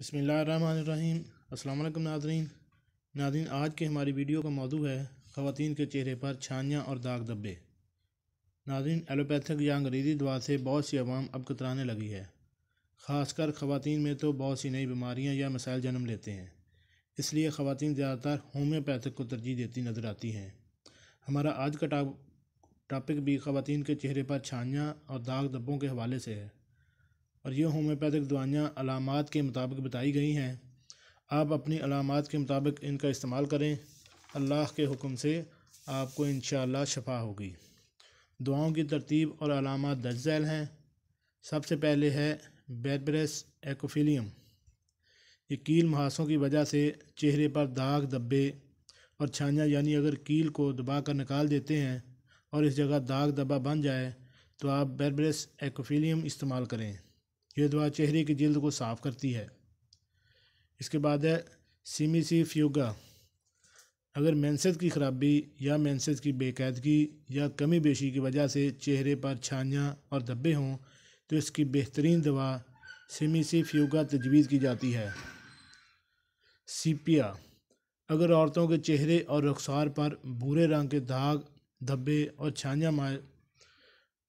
बसमीम् अल्लाम Nadreen Nadreen आज के हमारी वीडियो का मौजू है ख़वान के चेहरे पर छानियाँ और दाग धब्बे नादरीन एलोपैथिक या अंग्रेज़ी दवा से बहुत सी आवाम अब कतराने लगी है ख़ासकर ख़वान में तो बहुत सी नई बीमारियाँ या मसाइल जन्म लेते हैं इसलिए ख़वान ज़्यादातर होम्योपैथिक को तरजीह देती नज़र आती हैं हमारा आज का टॉपिक भी ख़वान के चेहरे पर छानियाँ और दाग धब्बों के हवाले से है और ये होम्योपैथिक दवाइयाँ अलामत के मुताबिक बताई गई हैं आप अपनी अलामत के मुताबिक इनका इस्तेमाल करें अल्लाह के हुक्म से आपको इन शफा होगी दुआओं की तरतीब और अलामत दर्ज झैल हैं सबसे पहले है बेडब्रेस एकोफिलियम ये कील महासों की वजह से चेहरे पर दाग धब्बे और छाया यानी अगर कील को दबा कर निकाल देते हैं और इस जगह दाग धब्बा बन जाए तो आप बेरब्रेस एकोफिलियम इस्तेमाल करें यह दवा चेहरे की जल्द को साफ करती है इसके बाद है सीमीसी फ्यूगा अगर मैंसद की खराबी या मैंसद की बेकैदगी या कमी बेशी की वजह से चेहरे पर छानियाँ और धब्बे हों तो इसकी बेहतरीन दवा सीमीसी फ्यूगा तजवीज़ की जाती है सीपिया अगर औरतों के चेहरे और रखसार पर भूरे रंग के दाग धब्बे और छानियाँ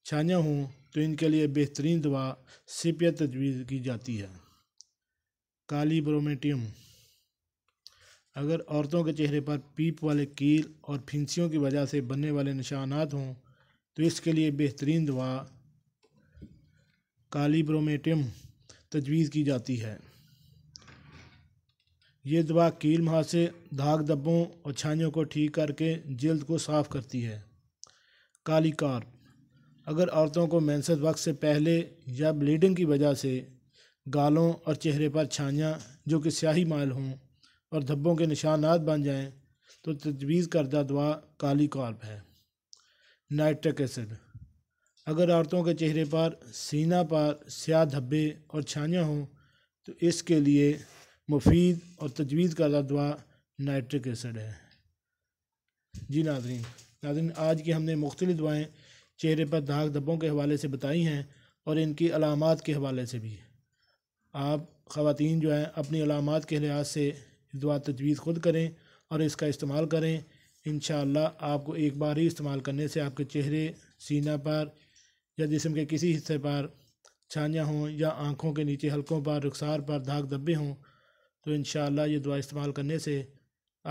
छाया हों तो इनके लिए बेहतरीन दवा सीपिया तजवीज़ की जाती है काली ब्रोमेटियम अगर औरतों के चेहरे पर पीप वाले कील और फिंसियों की वजह से बनने वाले निशानात हों तो इसके लिए बेहतरीन दवा काली ब्रोमेटियम तजवीज़ की जाती है ये दवा कील मुहासे धाग दब्बों और छाइयों को ठीक करके जल्द को साफ़ करती है काली कार्प अगर औरतों को मैंसद वक्त से पहले या ब्लीडिंग की वजह से गालों और चेहरे पर छाइयाँ जो कि स्याही माल हों और धब्बों के निशानात बन जाएं तो तजवीज़ करदा दवा काली कॉर्प है नाइट्रिक एसिड अगर औरतों के चेहरे पर सीना पर स्याह धब्बे और छाइयाँ हों तो इसके लिए मुफीद और तजवीज़ करदा दवा नाइट्रिक एसिड है जी नाजरीन नाजरीन आज की हमने मुख्तलि दवाएँ चेहरे पर दाग धब्बों के हवाले से बताई हैं और इनकी अलामत के हवाले से भी आप ख़वान जो हैं अपनी अलामत के लिहाज से दुआ तजवीज़ ख़ुद करें और इसका इस्तेमाल करें इन आपको एक बार ही इस्तेमाल करने से आपके चेहरे सीना पर या जिसम के किसी हिस्से पर छाया हों या आँखों के नीचे हल्कों पर रुखसार पर धाग धब्बे हों तो इन ये दवा इस्तेमाल करने से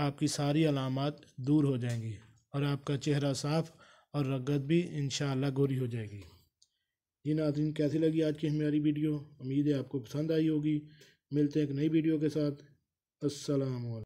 आपकी सारी अलामत दूर हो जाएंगी और आपका चेहरा साफ़ और रगत भी इन गोरी हो जाएगी जी नाजरीन कैसी लगी आज की हमारी वीडियो उम्मीद है आपको पसंद आई होगी मिलते हैं एक नई वीडियो के साथ असलम